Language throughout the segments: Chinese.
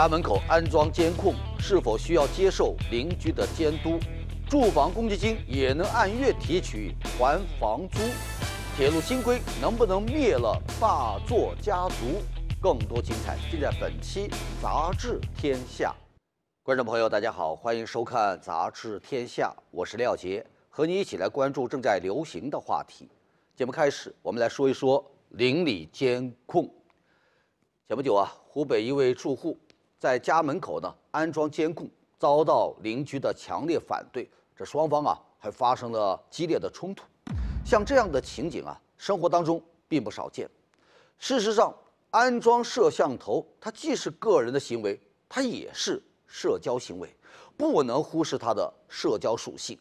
家门口安装监控是否需要接受邻居的监督？住房公积金也能按月提取还房租？铁路新规能不能灭了霸座家族？更多精彩尽在本期《杂志天下》。观众朋友，大家好，欢迎收看《杂志天下》，我是廖杰，和你一起来关注正在流行的话题。节目开始，我们来说一说邻里监控。前不久啊，湖北一位住户。在家门口呢安装监控，遭到邻居的强烈反对，这双方啊还发生了激烈的冲突。像这样的情景啊，生活当中并不少见。事实上，安装摄像头，它既是个人的行为，它也是社交行为，不能忽视它的社交属性。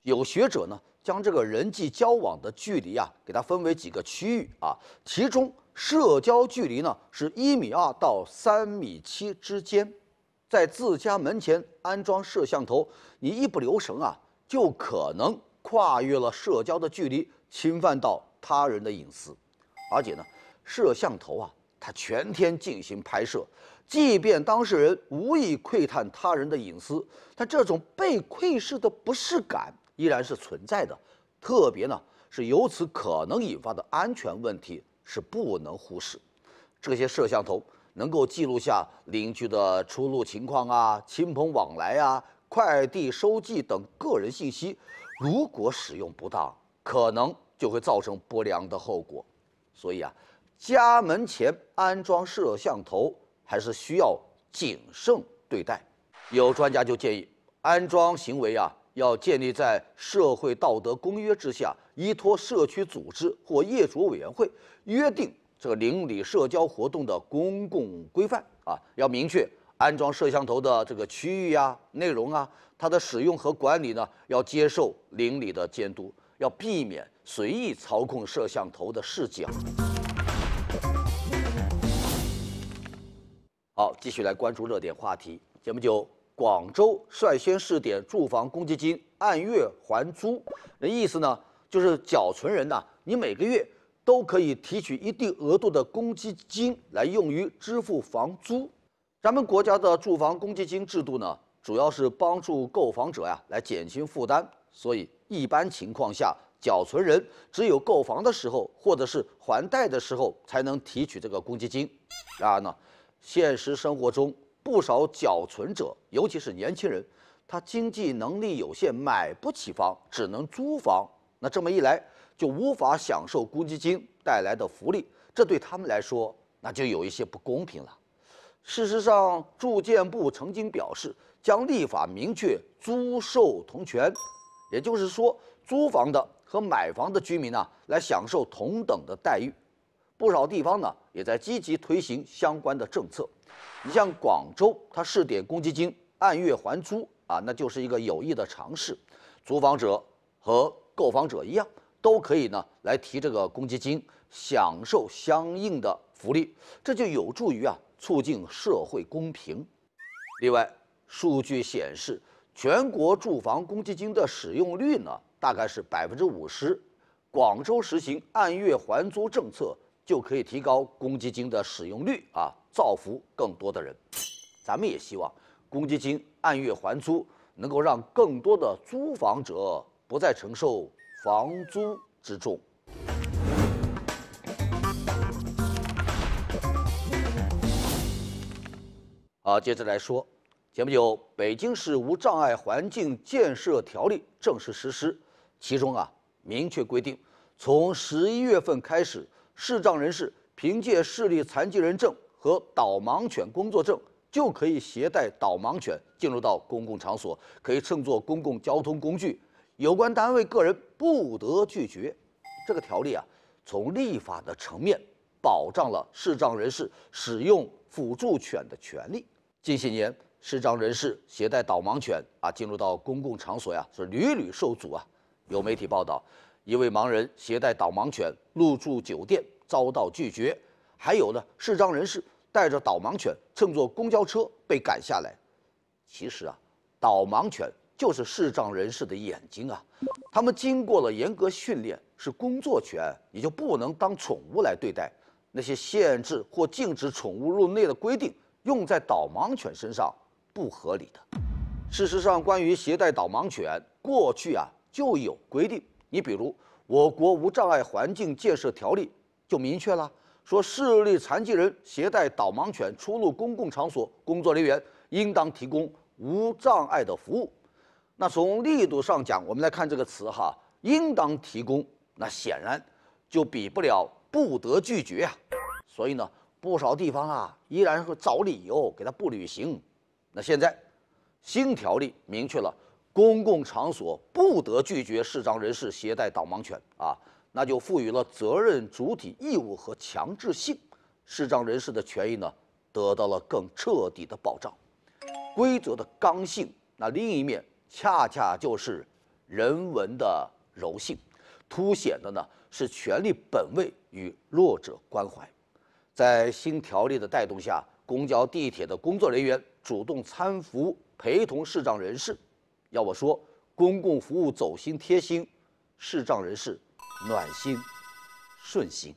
有学者呢，将这个人际交往的距离啊，给它分为几个区域啊，其中。社交距离呢是一米二到三米七之间，在自家门前安装摄像头，你一不留神啊，就可能跨越了社交的距离，侵犯到他人的隐私。而且呢，摄像头啊，它全天进行拍摄，即便当事人无意窥探他人的隐私，但这种被窥视的不适感依然是存在的。特别呢，是由此可能引发的安全问题。是不能忽视，这些摄像头能够记录下邻居的出入情况啊、亲朋往来啊、快递收寄等个人信息，如果使用不当，可能就会造成不良的后果，所以啊，家门前安装摄像头还是需要谨慎对待。有专家就建议，安装行为啊。要建立在社会道德公约之下，依托社区组织或业主委员会，约定这个邻里社交活动的公共规范啊，要明确安装摄像头的这个区域啊、内容啊，它的使用和管理呢，要接受邻里的监督，要避免随意操控摄像头的视角。好，继续来关注热点话题，节目就。广州率先试点住房公积金按月还租，那意思呢，就是缴存人呢，你每个月都可以提取一定额度的公积金来用于支付房租。咱们国家的住房公积金制度呢，主要是帮助购房者呀来减轻负担，所以一般情况下，缴存人只有购房的时候或者是还贷的时候才能提取这个公积金。然而呢，现实生活中。不少缴存者，尤其是年轻人，他经济能力有限，买不起房，只能租房。那这么一来，就无法享受公积金带来的福利，这对他们来说那就有一些不公平了。事实上，住建部曾经表示，将立法明确租售同权，也就是说，租房的和买房的居民呢，来享受同等的待遇。不少地方呢，也在积极推行相关的政策。你像广州，它试点公积金按月还租啊，那就是一个有益的尝试。租房者和购房者一样，都可以呢来提这个公积金，享受相应的福利，这就有助于啊促进社会公平。另外，数据显示，全国住房公积金的使用率呢大概是百分之五十，广州实行按月还租政策，就可以提高公积金的使用率啊。造福更多的人，咱们也希望公积金按月还租，能够让更多的租房者不再承受房租之重。好，接着来说，前不久北京市无障碍环境建设条例正式实施，其中啊明确规定，从十一月份开始，视障人士凭借视力残疾人证。和导盲犬工作证就可以携带导盲犬进入到公共场所，可以乘坐公共交通工具，有关单位个人不得拒绝。这个条例啊，从立法的层面保障了视障人士使用辅助犬的权利。近些年，视障人士携带导盲犬啊进入到公共场所呀，是屡屡受阻啊。有媒体报道，一位盲人携带导盲犬入住酒店遭到拒绝，还有呢，视障人士。带着导盲犬乘坐公交车被赶下来，其实啊，导盲犬就是视障人士的眼睛啊。他们经过了严格训练，是工作犬，也就不能当宠物来对待。那些限制或禁止宠物入内的规定，用在导盲犬身上不合理的。事实上，关于携带导盲犬，过去啊就有规定。你比如，我国无障碍环境建设条例就明确了。说视力残疾人携带导盲犬出入公共场所，工作人员应当提供无障碍的服务。那从力度上讲，我们来看这个词哈，应当提供，那显然就比不了不得拒绝啊。所以呢，不少地方啊，依然会找理由给他不履行。那现在新条例明确了，公共场所不得拒绝视障人士携带导盲犬啊。那就赋予了责任主体义务和强制性，视障人士的权益呢得到了更彻底的保障。规则的刚性，那另一面恰恰就是人文的柔性，凸显的呢是权利本位与弱者关怀。在新条例的带动下，公交、地铁的工作人员主动搀扶、陪同视障人士。要我说，公共服务走心贴心，视障人士。暖心，顺心。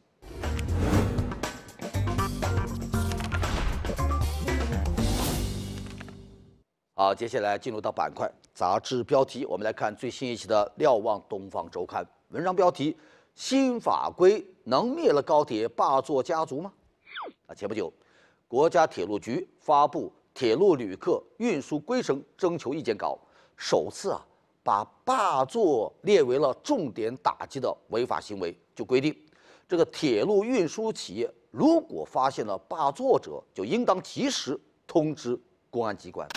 好，接下来进入到板块。杂志标题，我们来看最新一期的《瞭望东方周刊》。文章标题：新法规能灭了高铁霸座家族吗？啊，前不久，国家铁路局发布《铁路旅客运输规程》征求意见稿，首次啊。把霸座列为了重点打击的违法行为，就规定，这个铁路运输企业如果发现了霸座者，就应当及时通知公安机关。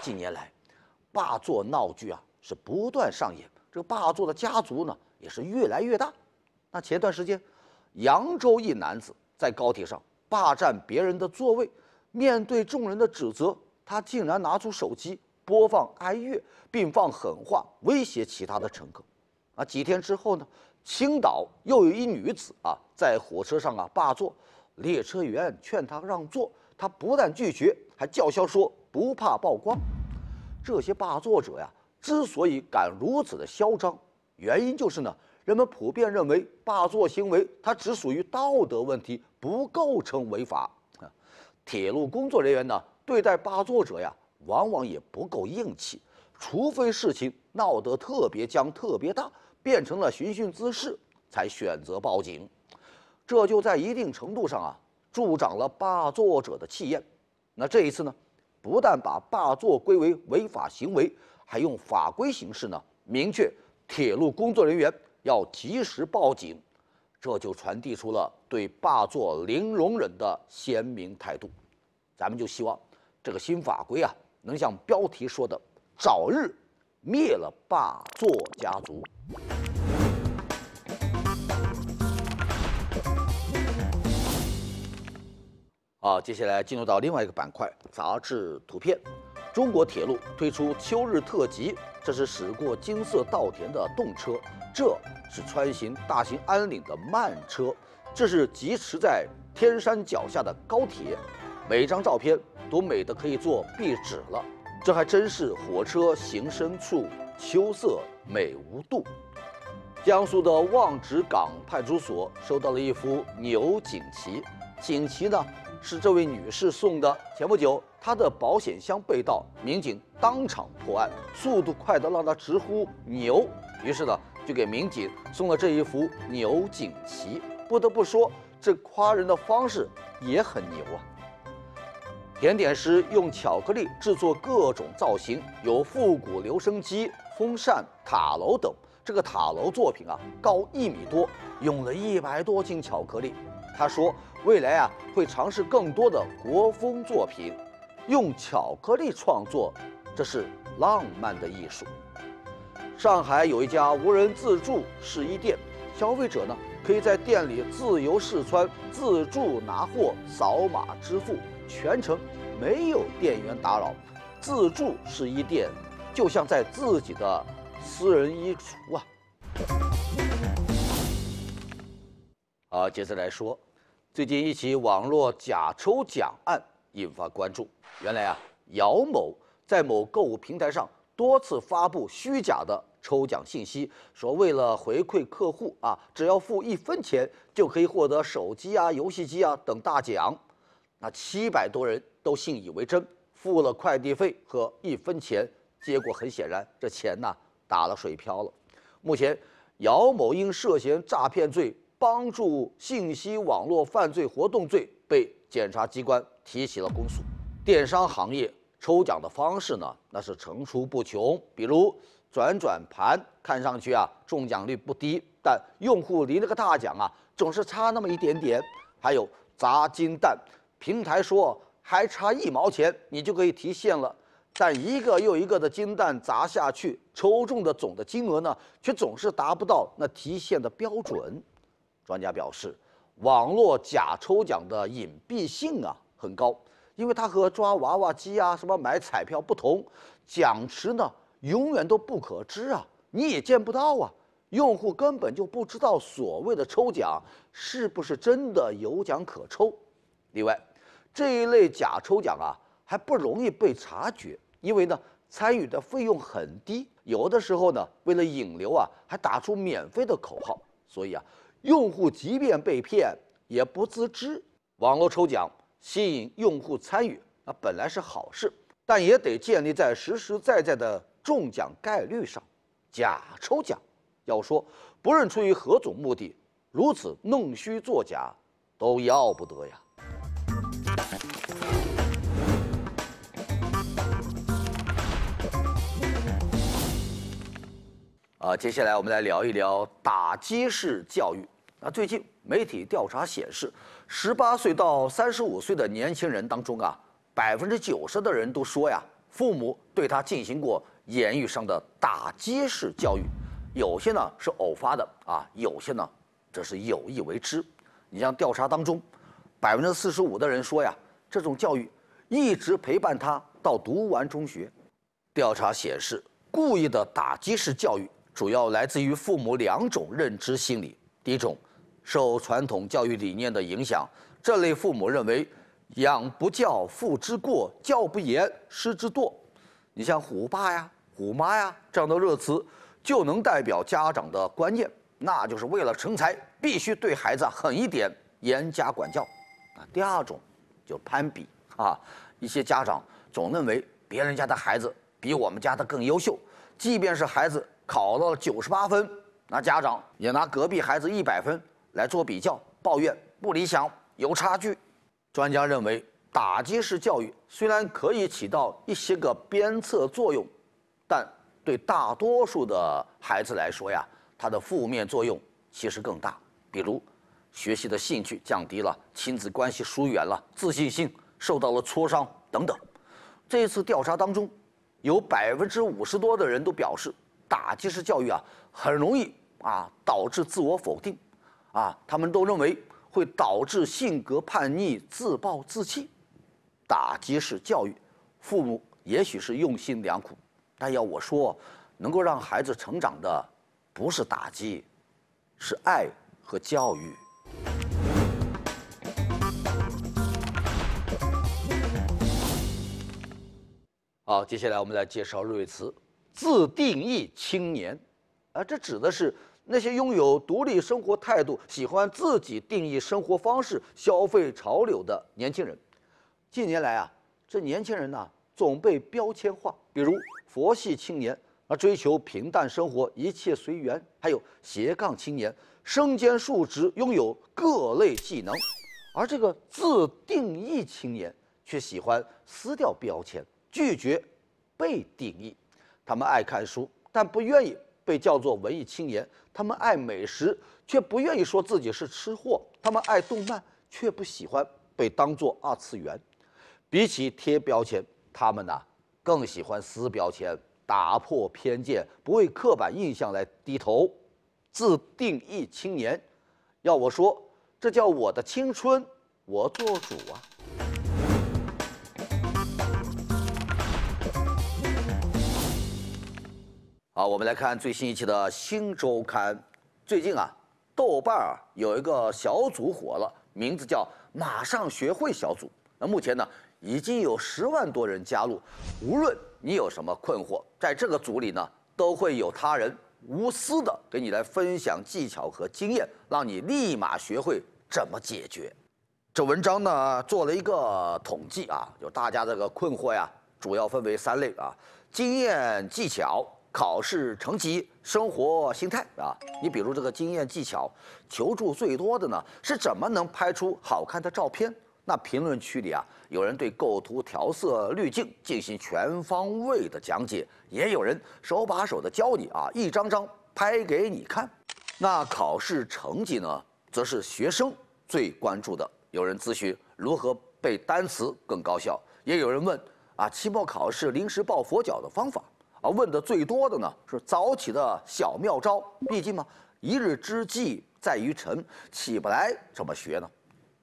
近年来，霸座闹剧啊是不断上演，这个霸座的家族呢也是越来越大。那前段时间，扬州一男子在高铁上霸占别人的座位，面对众人的指责，他竟然拿出手机。播放哀乐，并放狠话威胁其他的乘客，啊，几天之后呢，青岛又有一女子啊在火车上啊霸座，列车员劝她让座，她不但拒绝，还叫嚣说不怕曝光。这些霸座者呀，之所以敢如此的嚣张，原因就是呢，人们普遍认为霸座行为它只属于道德问题，不构成违法啊。铁路工作人员呢，对待霸座者呀。往往也不够硬气，除非事情闹得特别僵、特别大，变成了寻衅滋事，才选择报警。这就在一定程度上啊，助长了霸座者的气焰。那这一次呢，不但把霸座归为违法行为，还用法规形式呢，明确铁路工作人员要及时报警，这就传递出了对霸座零容忍的鲜明态度。咱们就希望这个新法规啊。能像标题说的，早日灭了霸座家族。好，接下来进入到另外一个板块——杂志图片。中国铁路推出秋日特辑，这是驶过金色稻田的动车，这是穿行大兴安岭的慢车，这是疾驰在天山脚下的高铁。每一张照片。都美得可以做壁纸了，这还真是火车行深处，秋色美无度。江苏的望直港派出所收到了一幅牛锦旗，锦旗呢是这位女士送的。前不久她的保险箱被盗，民警当场破案，速度快得让她直呼牛，于是呢就给民警送了这一幅牛锦旗。不得不说，这夸人的方式也很牛啊。甜点师用巧克力制作各种造型，有复古留声机、风扇、塔楼等。这个塔楼作品啊，高一米多，用了一百多斤巧克力。他说，未来啊会尝试更多的国风作品，用巧克力创作，这是浪漫的艺术。上海有一家无人自助试衣店，消费者呢可以在店里自由试穿、自助拿货、扫码支付。全程没有店员打扰，自助试衣店就像在自己的私人衣橱啊。好，接着来说，最近一起网络假抽奖案引发关注。原来啊，姚某在某购物平台上多次发布虚假的抽奖信息，说为了回馈客户啊，只要付一分钱就可以获得手机啊、游戏机啊等大奖。那七百多人都信以为真，付了快递费和一分钱，结果很显然，这钱呢打了水漂了。目前，姚某因涉嫌诈骗罪、帮助信息网络犯罪活动罪被检察机关提起了公诉。电商行业抽奖的方式呢，那是层出不穷，比如转转盘，看上去啊中奖率不低，但用户离那个大奖啊总是差那么一点点。还有砸金蛋。平台说还差一毛钱，你就可以提现了。但一个又一个的金蛋砸下去，抽中的总的金额呢，却总是达不到那提现的标准。专家表示，网络假抽奖的隐蔽性啊很高，因为它和抓娃娃机啊、什么买彩票不同，奖池呢永远都不可知啊，你也见不到啊，用户根本就不知道所谓的抽奖是不是真的有奖可抽。另外。这一类假抽奖啊，还不容易被察觉，因为呢，参与的费用很低，有的时候呢，为了引流啊，还打出免费的口号，所以啊，用户即便被骗也不自知。网络抽奖吸引用户参与，那本来是好事，但也得建立在实实在在的中奖概率上。假抽奖，要说，不论出于何种目的，如此弄虚作假都要不得呀。啊，接下来我们来聊一聊打击式教育。啊，最近媒体调查显示，十八岁到三十五岁的年轻人当中啊，百分之九十的人都说呀，父母对他进行过言语上的打击式教育。有些呢是偶发的啊，有些呢则是有意为之。你像调查当中，百分之四十五的人说呀，这种教育一直陪伴他到读完中学。调查显示，故意的打击式教育。主要来自于父母两种认知心理。第一种，受传统教育理念的影响，这类父母认为“养不教父之过，教不严师之惰”。你像“虎爸呀、虎妈呀”这样的热词，就能代表家长的观念，那就是为了成才，必须对孩子狠一点，严加管教。啊，第二种就攀比啊，一些家长总认为别人家的孩子比我们家的更优秀，即便是孩子。考到了九十八分，那家长也拿隔壁孩子一百分来做比较，抱怨不理想有差距。专家认为，打击式教育虽然可以起到一些个鞭策作用，但对大多数的孩子来说呀，它的负面作用其实更大。比如，学习的兴趣降低了，亲子关系疏远了，自信心受到了挫伤等等。这次调查当中，有百分之五十多的人都表示。打击式教育啊，很容易啊导致自我否定，啊，他们都认为会导致性格叛逆、自暴自弃。打击式教育，父母也许是用心良苦，但要我说，能够让孩子成长的不是打击，是爱和教育。好，接下来我们来介绍瑞慈。自定义青年，啊，这指的是那些拥有独立生活态度、喜欢自己定义生活方式、消费潮流的年轻人。近年来啊，这年轻人呢总被标签化，比如佛系青年，啊，追求平淡生活，一切随缘；还有斜杠青年，身兼数职，拥有各类技能。而这个自定义青年却喜欢撕掉标签，拒绝被定义。他们爱看书，但不愿意被叫做文艺青年；他们爱美食，却不愿意说自己是吃货；他们爱动漫，却不喜欢被当作二次元。比起贴标签，他们呐更喜欢撕标签，打破偏见，不为刻板印象来低头，自定义青年。要我说，这叫我的青春，我做主啊！好，我们来看最新一期的《新周刊》。最近啊，豆瓣儿有一个小组火了，名字叫“马上学会”小组。那目前呢，已经有十万多人加入。无论你有什么困惑，在这个组里呢，都会有他人无私的给你来分享技巧和经验，让你立马学会怎么解决。这文章呢，做了一个统计啊，就大家这个困惑呀，主要分为三类啊：经验、技巧。考试成绩、生活心态啊，你比如这个经验技巧，求助最多的呢是怎么能拍出好看的照片？那评论区里啊，有人对构图、调色、滤镜进行全方位的讲解，也有人手把手的教你啊，一张张拍给你看。那考试成绩呢，则是学生最关注的，有人咨询如何背单词更高效，也有人问啊，期末考试临时抱佛脚的方法。啊，问的最多的呢是早起的小妙招。毕竟嘛，一日之计在于晨，起不来怎么学呢？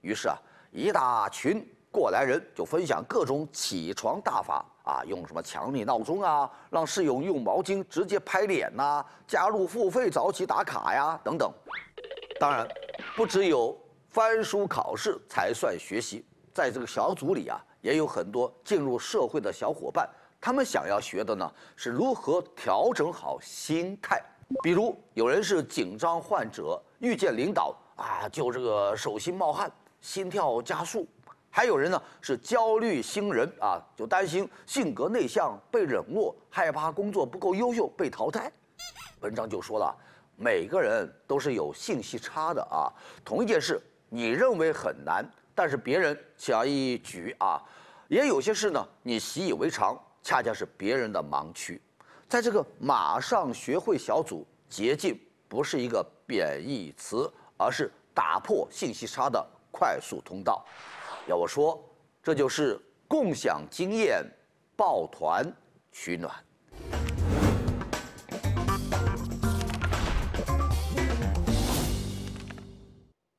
于是啊，一大群过来人就分享各种起床大法啊，用什么强力闹钟啊，让室友用毛巾直接拍脸呐，加入付费早起打卡呀，等等。当然，不只有翻书考试才算学习，在这个小组里啊，也有很多进入社会的小伙伴。他们想要学的呢，是如何调整好心态。比如有人是紧张患者，遇见领导啊，就这个手心冒汗、心跳加速；还有人呢是焦虑新人啊，就担心性格内向被冷落，害怕工作不够优秀被淘汰。文章就说了，每个人都是有信息差的啊。同一件事，你认为很难，但是别人轻而易举啊；也有些事呢，你习以为常。恰恰是别人的盲区，在这个马上学会小组捷径不是一个贬义词，而是打破信息差的快速通道。要我说，这就是共享经验、抱团取暖。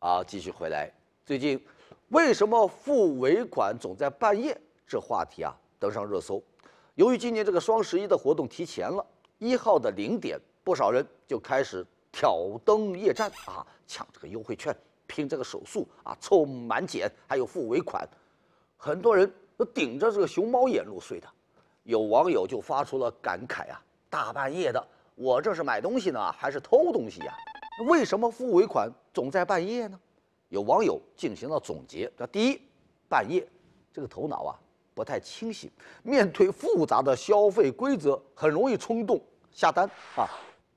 好，继续回来。最近，为什么付尾款总在半夜？这话题啊，登上热搜。由于今年这个双十一的活动提前了，一号的零点，不少人就开始挑灯夜战啊，抢这个优惠券，拼这个手速啊，凑满减，还有付尾款，很多人都顶着这个熊猫眼入睡的。有网友就发出了感慨啊，大半夜的，我这是买东西呢，还是偷东西呀？为什么付尾款总在半夜呢？有网友进行了总结，这第一，半夜，这个头脑啊。不太清醒，面对复杂的消费规则，很容易冲动下单啊。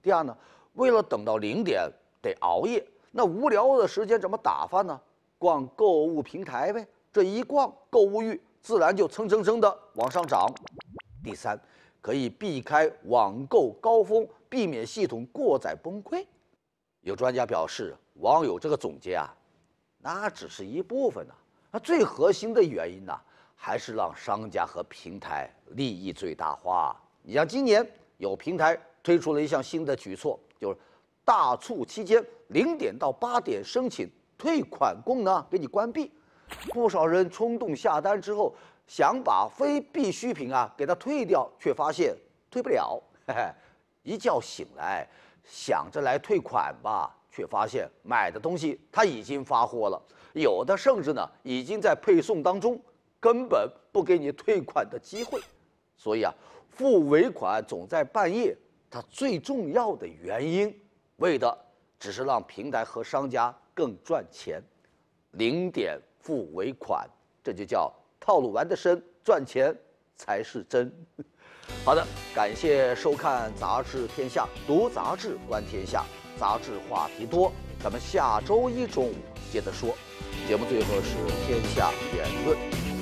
第二呢，为了等到零点得熬夜，那无聊的时间怎么打发呢？逛购物平台呗。这一逛，购物欲自然就蹭蹭蹭的往上涨。第三，可以避开网购高峰，避免系统过载崩溃。有专家表示，网友这个总结啊，那只是一部分呢。那最核心的原因呢？还是让商家和平台利益最大化。你像今年有平台推出了一项新的举措，就是大促期间零点到八点申请退款功能给你关闭。不少人冲动下单之后，想把非必需品啊给它退掉，却发现退不了。一觉醒来想着来退款吧，却发现买的东西他已经发货了，有的甚至呢已经在配送当中。根本不给你退款的机会，所以啊，付尾款总在半夜。它最重要的原因，为的只是让平台和商家更赚钱。零点付尾款，这就叫套路玩得深，赚钱才是真。好的，感谢收看《杂志天下》，读杂志观天下，杂志话题多。咱们下周一中午接着说。节目最后是天下言论。